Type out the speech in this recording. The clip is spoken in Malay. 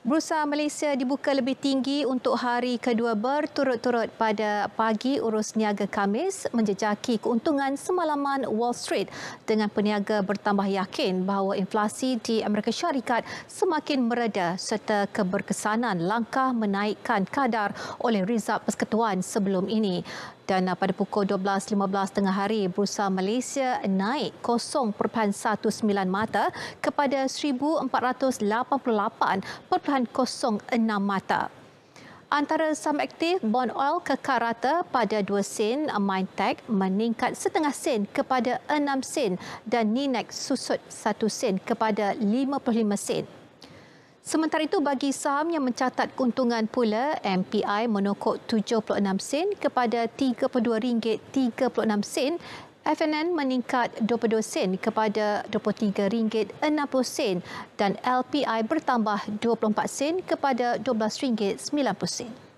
Bursa Malaysia dibuka lebih tinggi untuk hari kedua berturut-turut pada pagi urus niaga Kamis, menjejaki keuntungan semalaman Wall Street dengan peniaga bertambah yakin bahawa inflasi di Amerika Syarikat semakin mereda serta keberkesanan langkah menaikkan kadar oleh Rizab Persekutuan sebelum ini. Dan uh, pada pukul 12.15 tengah hari, Bursa Malaysia naik 0.19 mata kepada 1,488.9 menyisihkan 0.6 mata. Antara saham aktif, bond oil kekal rata pada 2 sen, Mintec meningkat setengah sen kepada 6 sen dan Ninex susut 1 sen kepada 55 sen. Sementara itu bagi saham yang mencatat keuntungan pula, MPI menokok 76 sen kepada RM32.36 FNN meningkat 22 sen kepada RM23.60 dan LPI bertambah 24 sen kepada RM12.90.